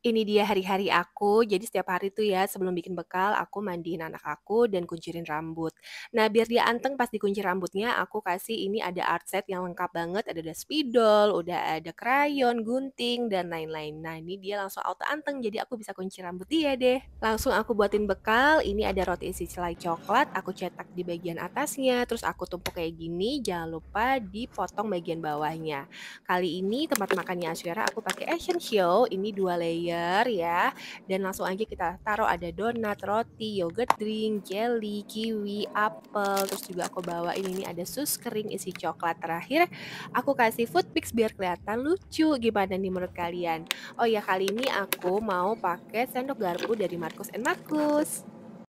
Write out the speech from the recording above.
ini dia hari-hari aku. Jadi setiap hari tuh ya sebelum bikin bekal aku mandiin anak aku dan kuncirin rambut. Nah, biar dia anteng pas dikunci rambutnya, aku kasih ini ada art set yang lengkap banget, ada, ada spidol, udah ada krayon, gunting dan lain-lain. Nah, ini dia langsung auto anteng jadi aku bisa kunci rambut dia deh. Langsung aku buatin bekal. Ini ada roti isi selai coklat, aku cetak di bagian atasnya, terus aku tumpuk kayak gini. Jangan lupa dipotong bagian bawahnya. Kali ini tempat makannya Asyara aku pakai Asian Show, ini dua layer layer ya. Dan langsung aja kita taruh ada donat, roti, yogurt drink, jelly, kiwi, apel. Terus juga aku bawa ini ada sus kering isi coklat terakhir. Aku kasih food pics biar kelihatan lucu. Gimana nih menurut kalian? Oh ya kali ini aku mau pakai sendok garpu dari Markus and Markus.